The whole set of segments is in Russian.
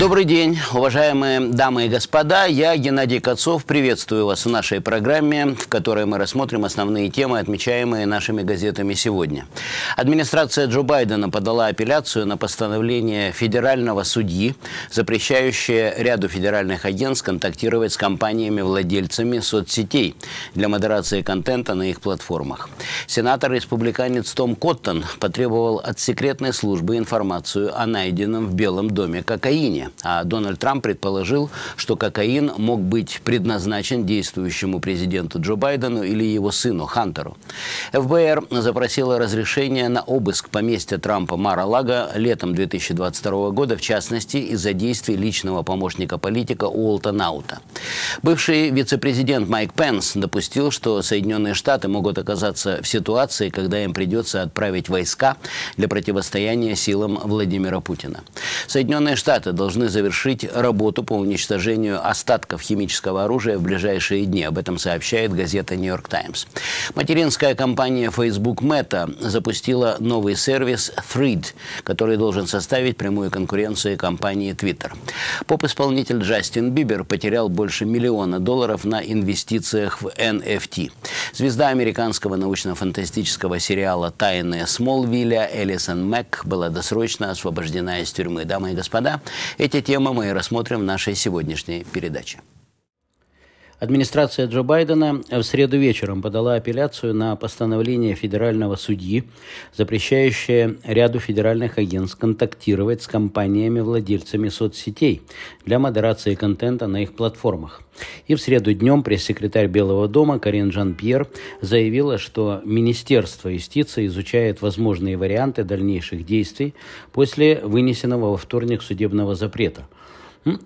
Добрый день, уважаемые дамы и господа. Я, Геннадий Кацов, приветствую вас в нашей программе, в которой мы рассмотрим основные темы, отмечаемые нашими газетами сегодня. Администрация Джо Байдена подала апелляцию на постановление федерального судьи, запрещающее ряду федеральных агентств контактировать с компаниями-владельцами соцсетей для модерации контента на их платформах. Сенатор-республиканец Том Коттон потребовал от секретной службы информацию о найденном в Белом доме кокаине. А Дональд Трамп предположил, что кокаин мог быть предназначен действующему президенту Джо Байдену или его сыну Хантеру. ФБР запросило разрешение на обыск поместья Трампа Мара-Лага летом 2022 года, в частности, из-за действий личного помощника политика Уолта Наута. Бывший вице-президент Майк Пенс допустил, что Соединенные Штаты могут оказаться в ситуации, когда им придется отправить войска для противостояния силам Владимира Путина. Соединенные Штаты должны должны завершить работу по уничтожению остатков химического оружия в ближайшие дни. Об этом сообщает газета «Нью-Йорк Таймс». Материнская компания Facebook Meta запустила новый сервис Thread, который должен составить прямую конкуренцию компании Twitter. Поп-исполнитель Джастин Бибер потерял больше миллиона долларов на инвестициях в NFT. Звезда американского научно-фантастического сериала «Тайны Смолвилля» Элисон Мэг была досрочно освобождена из тюрьмы. Дамы и господа, эти эти темы мы и рассмотрим в нашей сегодняшней передаче. Администрация Джо Байдена в среду вечером подала апелляцию на постановление федерального судьи, запрещающее ряду федеральных агентств контактировать с компаниями-владельцами соцсетей для модерации контента на их платформах. И в среду днем пресс-секретарь Белого дома Карин Жан-Пьер заявила, что Министерство юстиции изучает возможные варианты дальнейших действий после вынесенного во вторник судебного запрета.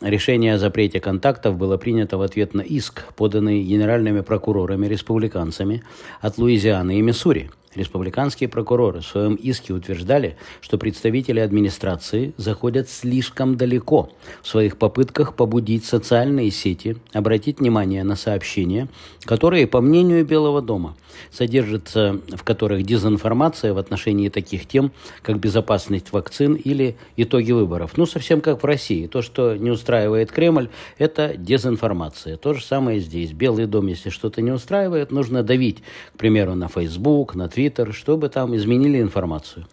Решение о запрете контактов было принято в ответ на иск, поданный генеральными прокурорами-республиканцами от Луизианы и Миссури – Республиканские прокуроры в своем иске утверждали, что представители администрации заходят слишком далеко в своих попытках побудить социальные сети обратить внимание на сообщения, которые, по мнению Белого дома, содержатся в которых дезинформация в отношении таких тем, как безопасность вакцин или итоги выборов. Ну, совсем как в России. То, что не устраивает Кремль, это дезинформация. То же самое здесь. Белый дом, если что-то не устраивает, нужно давить, к примеру, на Facebook, на Twitter, Твиттер, чтобы там изменили информацию.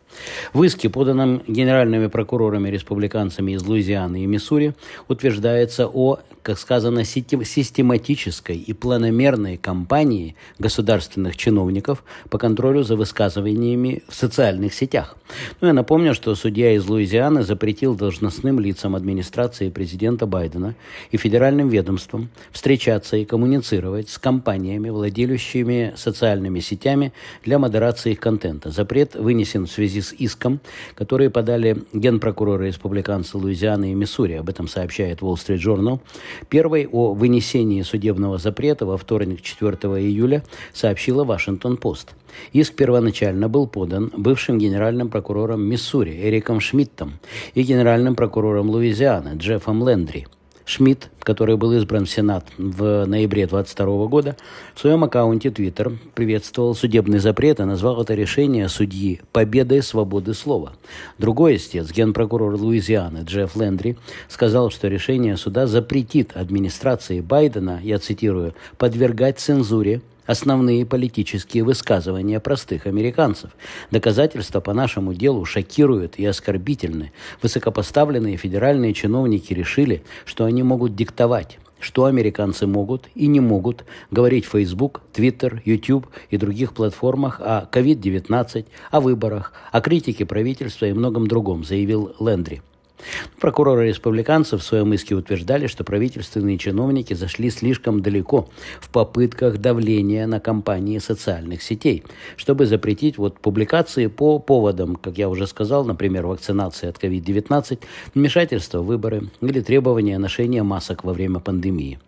В иске, поданном генеральными прокурорами-республиканцами из Луизианы и Миссури, утверждается о, как сказано, систематической и планомерной кампании государственных чиновников по контролю за высказываниями в социальных сетях. Ну, я напомню, что судья из Луизианы запретил должностным лицам администрации президента Байдена и федеральным ведомствам встречаться и коммуницировать с компаниями, владеющими социальными сетями для модерации их контента. Запрет вынесен в связи связи с иском, которые подали генпрокуроры-республиканцы Луизианы и Миссури. Об этом сообщает Wall Street Journal. Первой о вынесении судебного запрета во вторник 4 июля сообщила Вашингтон Пост. Иск первоначально был подан бывшим генеральным прокурором Миссури Эриком Шмидтом и генеральным прокурором Луизианы Джеффом Лендри – Шмидт, который был избран в Сенат в ноябре 22 года, в своем аккаунте Twitter приветствовал судебный запрет и назвал это решение судьи «победой свободы слова». Другой истец, генпрокурор Луизианы Джефф Лендри, сказал, что решение суда запретит администрации Байдена, я цитирую, «подвергать цензуре основные политические высказывания простых американцев. Доказательства по нашему делу шокируют и оскорбительны. Высокопоставленные федеральные чиновники решили, что они могут диктовать что американцы могут и не могут говорить в Facebook, Twitter, YouTube и других платформах о COVID-19, о выборах, о критике правительства и многом другом, заявил Лендри прокуроры республиканцев в своем иске утверждали, что правительственные чиновники зашли слишком далеко в попытках давления на компании социальных сетей, чтобы запретить вот публикации по поводам, как я уже сказал, например, вакцинации от COVID-19, вмешательство в выборы или требования ношения масок во время пандемии.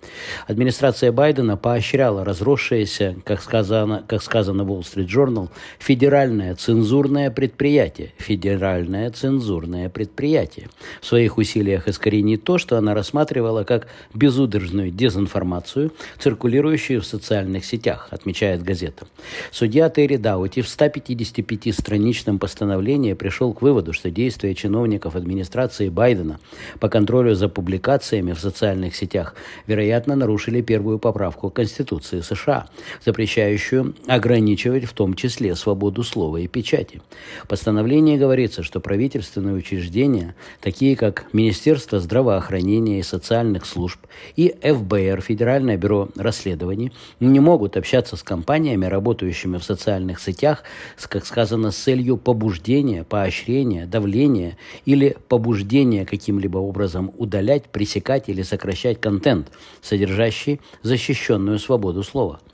Администрация Байдена поощряла разросшееся, как сказано, как сказано в Wall Street Journal, федеральное цензурное предприятие. Федеральное цензурное предприятие. В своей своих усилиях искоренить то, что она рассматривала как безудержную дезинформацию, циркулирующую в социальных сетях, отмечает газета. Судья Терри Даути в 155-страничном постановлении пришел к выводу, что действия чиновников администрации Байдена по контролю за публикациями в социальных сетях, вероятно, нарушили первую поправку Конституции США, запрещающую ограничивать в том числе свободу слова и печати. В постановлении говорится, что правительственные учреждения, такие как как Министерство здравоохранения и социальных служб и ФБР, Федеральное бюро расследований, не могут общаться с компаниями, работающими в социальных сетях, с, как сказано, с целью побуждения, поощрения, давления или побуждения каким-либо образом удалять, пресекать или сокращать контент, содержащий защищенную свободу слова –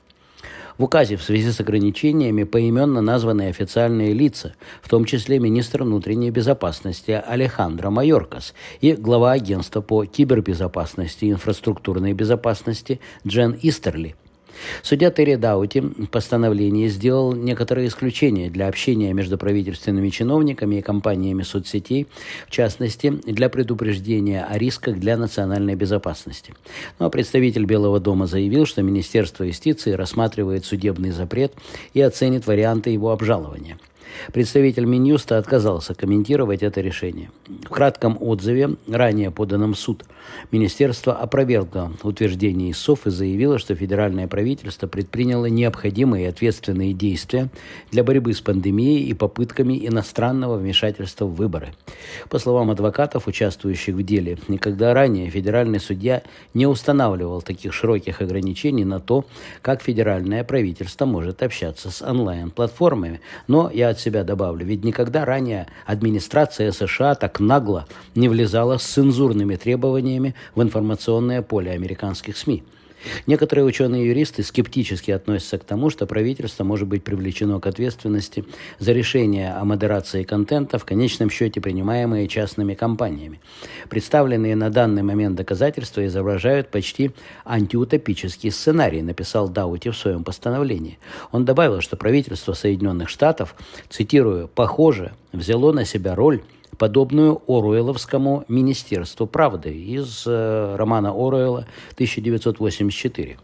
в указе в связи с ограничениями поименно названы официальные лица, в том числе министр внутренней безопасности Алехандро Майоркас и глава агентства по кибербезопасности и инфраструктурной безопасности Джен Истерли – Судья Терри Даути в постановлении сделал некоторые исключения для общения между правительственными чиновниками и компаниями соцсетей, в частности, для предупреждения о рисках для национальной безопасности. Но ну, а представитель Белого дома заявил, что Министерство юстиции рассматривает судебный запрет и оценит варианты его обжалования. Представитель Минюста отказался комментировать это решение. В кратком отзыве, ранее поданном в суд, министерство опровергло утверждение ИСОФ и заявило, что федеральное правительство предприняло необходимые и ответственные действия для борьбы с пандемией и попытками иностранного вмешательства в выборы. По словам адвокатов, участвующих в деле, никогда ранее федеральный судья не устанавливал таких широких ограничений на то, как федеральное правительство может общаться с онлайн-платформами. Но я от себя добавлю, ведь никогда ранее администрация США так нагло не влезала с цензурными требованиями в информационное поле американских СМИ – Некоторые ученые-юристы скептически относятся к тому, что правительство может быть привлечено к ответственности за решения о модерации контента, в конечном счете принимаемые частными компаниями. Представленные на данный момент доказательства изображают почти антиутопический сценарий, написал Даути в своем постановлении. Он добавил, что правительство Соединенных Штатов, цитирую, «похоже, взяло на себя роль подобную Оруэлловскому «Министерству правды» из э, романа Оруэлла «1984».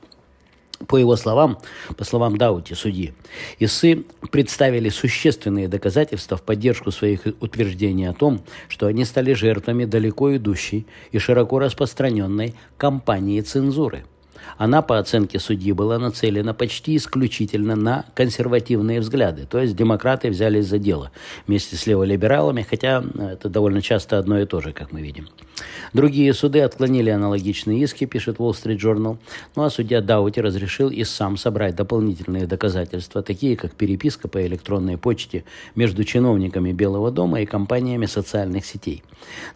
По его словам, по словам Даути, судьи, ИСы представили существенные доказательства в поддержку своих утверждений о том, что они стали жертвами далеко идущей и широко распространенной кампании цензуры – она, по оценке судьи, была нацелена почти исключительно на консервативные взгляды. То есть демократы взялись за дело вместе с леволибералами, хотя э, это довольно часто одно и то же, как мы видим. Другие суды отклонили аналогичные иски, пишет Wall Street Journal. Ну а судья Даути разрешил и сам собрать дополнительные доказательства, такие как переписка по электронной почте между чиновниками Белого дома и компаниями социальных сетей.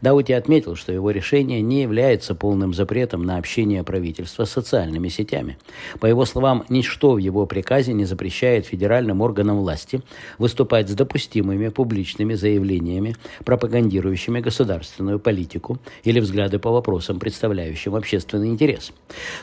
Даути отметил, что его решение не является полным запретом на общение правительства с социальными социальными сетями. По его словам, ничто в его приказе не запрещает федеральным органам власти выступать с допустимыми публичными заявлениями, пропагандирующими государственную политику или взгляды по вопросам, представляющим общественный интерес.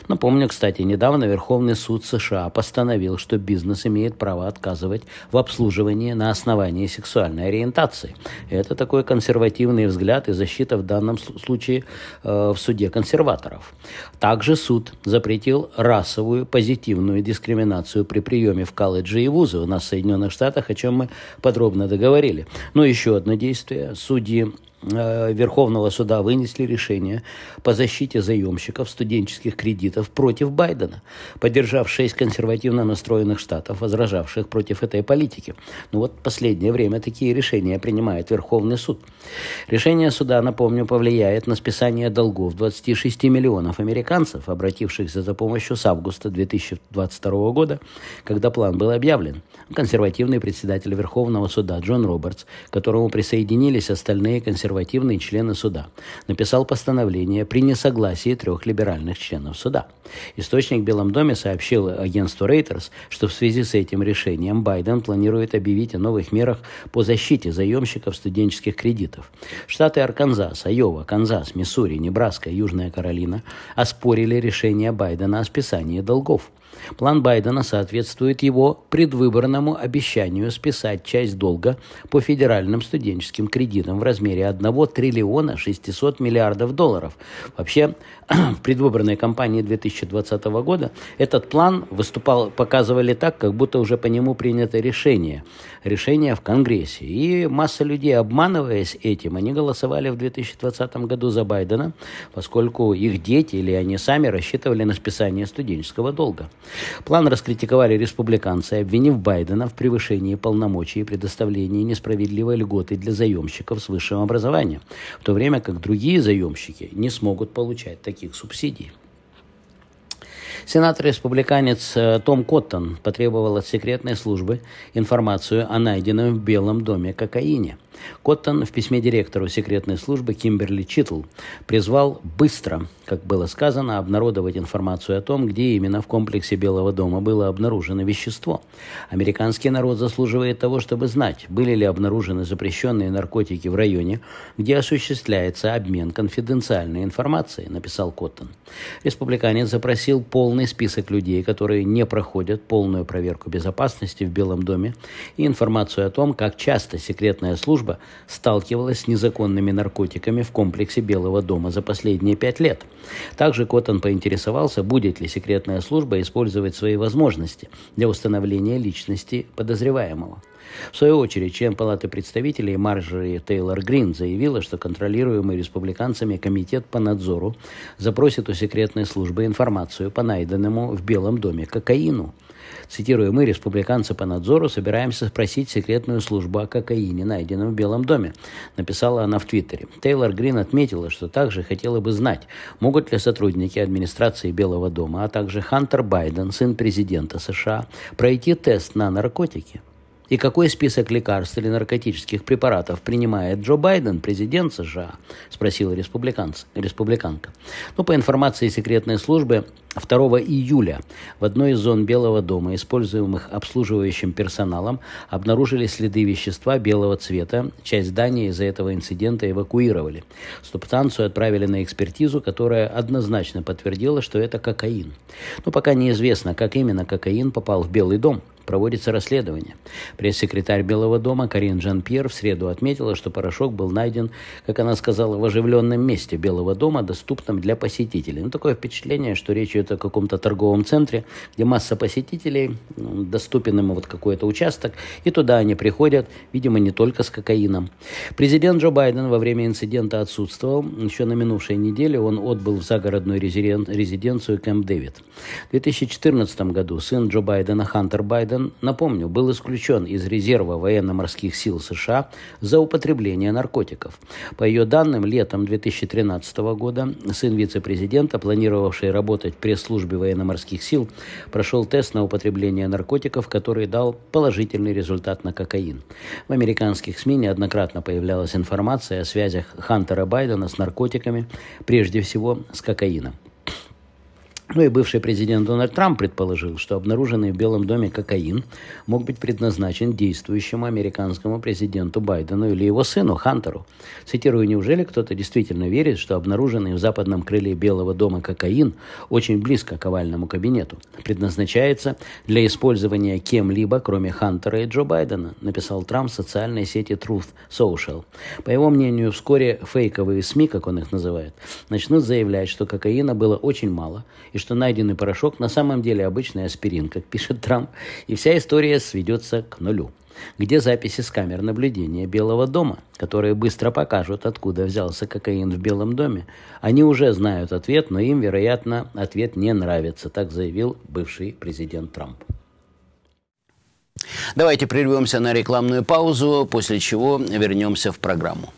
Напомню, кстати, недавно Верховный суд США постановил, что бизнес имеет право отказывать в обслуживании на основании сексуальной ориентации. Это такой консервативный взгляд и защита в данном случае э, в суде консерваторов. Также суд запретил запретил расовую позитивную дискриминацию при приеме в колледжи и вузы у нас в Соединенных Штатах, о чем мы подробно договорили. Но еще одно действие. Судьи Э, Верховного суда вынесли решение по защите заемщиков студенческих кредитов против Байдена, поддержав шесть консервативно настроенных штатов, возражавших против этой политики. Ну вот последнее время такие решения принимает Верховный суд. Решение суда, напомню, повлияет на списание долгов 26 миллионов американцев, обратившихся за помощью с августа 2022 года, когда план был объявлен. Консервативный председатель Верховного суда Джон Робертс, к которому присоединились остальные консервативные консервативные члены суда, написал постановление при несогласии трех либеральных членов суда. Источник в Белом доме сообщил агентству Reuters, что в связи с этим решением Байден планирует объявить о новых мерах по защите заемщиков студенческих кредитов. Штаты Арканзас, Айова, Канзас, Миссури, Небраска, Южная Каролина оспорили решение Байдена о списании долгов. План Байдена соответствует его предвыборному обещанию списать часть долга по федеральным студенческим кредитам в размере 1 триллиона 600 миллиардов долларов. Вообще, в предвыборной кампании 2020 года этот план выступал, показывали так, как будто уже по нему принято решение. Решение в Конгрессе. И масса людей, обманываясь этим, они голосовали в 2020 году за Байдена, поскольку их дети или они сами рассчитывали на списание студенческого долга. План раскритиковали республиканцы, обвинив Байдена в превышении полномочий и предоставлении несправедливой льготы для заемщиков с высшим образованием, в то время как другие заемщики не смогут получать таких субсидий. Сенатор-республиканец э, Том Коттон потребовал от секретной службы информацию о найденном в Белом доме кокаине – Коттон в письме директору секретной службы Кимберли Читл призвал быстро, как было сказано, обнародовать информацию о том, где именно в комплексе Белого дома было обнаружено вещество. Американский народ заслуживает того, чтобы знать, были ли обнаружены запрещенные наркотики в районе, где осуществляется обмен конфиденциальной информацией, написал Коттон. Республиканец запросил полный список людей, которые не проходят полную проверку безопасности в Белом доме и информацию о том, как часто секретная служба служба сталкивалась с незаконными наркотиками в комплексе Белого дома за последние пять лет. Также Коттон поинтересовался, будет ли секретная служба использовать свои возможности для установления личности подозреваемого. В свою очередь, член Палаты представителей Марджори Тейлор Грин заявила, что контролируемый республиканцами Комитет по надзору запросит у секретной службы информацию по найденному в Белом доме кокаину. Цитирую, мы, республиканцы по надзору, собираемся спросить секретную службу о кокаине, найденном в Белом доме, написала она в Твиттере. Тейлор Грин отметила, что также хотела бы знать, могут ли сотрудники администрации Белого дома, а также Хантер Байден, сын президента США, пройти тест на наркотики. И какой список лекарств или наркотических препаратов принимает Джо Байден, президент США? Спросила республиканка. Но ну, по информации секретной службы, 2 июля в одной из зон Белого дома, используемых обслуживающим персоналом, обнаружили следы вещества белого цвета. Часть здания из-за этого инцидента эвакуировали. Субстанцию отправили на экспертизу, которая однозначно подтвердила, что это кокаин. Но пока неизвестно, как именно кокаин попал в Белый дом проводится расследование. Пресс-секретарь Белого дома Карин Жан-Пьер в среду отметила, что порошок был найден, как она сказала, в оживленном месте Белого дома, доступном для посетителей. Ну, такое впечатление, что речь идет о каком-то торговом центре, где масса посетителей, ну, доступен им вот какой-то участок, и туда они приходят, видимо, не только с кокаином. Президент Джо Байден во время инцидента отсутствовал. Еще на минувшей неделе он отбыл в загородную резиденцию Кэмп-Дэвид. В 2014 году сын Джо Байдена, Хантер Байден, Клинтон, напомню, был исключен из резерва военно-морских сил США за употребление наркотиков. По ее данным, летом 2013 года сын вице-президента, планировавший работать в пресс-службе военно-морских сил, прошел тест на употребление наркотиков, который дал положительный результат на кокаин. В американских СМИ неоднократно появлялась информация о связях Хантера Байдена с наркотиками, прежде всего с кокаином. Ну и бывший президент Дональд Трамп предположил, что обнаруженный в Белом доме кокаин мог быть предназначен действующему американскому президенту Байдену или его сыну Хантеру. Цитирую, неужели кто-то действительно верит, что обнаруженный в западном крыле Белого дома кокаин очень близко к овальному кабинету предназначается для использования кем-либо, кроме Хантера и Джо Байдена, написал Трамп в социальной сети Truth Social. По его мнению, вскоре фейковые СМИ, как он их называет, начнут заявлять, что кокаина было очень мало и что найденный порошок на самом деле обычный аспирин, как пишет Трамп, и вся история сведется к нулю. Где записи с камер наблюдения Белого дома, которые быстро покажут, откуда взялся кокаин в Белом доме? Они уже знают ответ, но им, вероятно, ответ не нравится, так заявил бывший президент Трамп. Давайте прервемся на рекламную паузу, после чего вернемся в программу.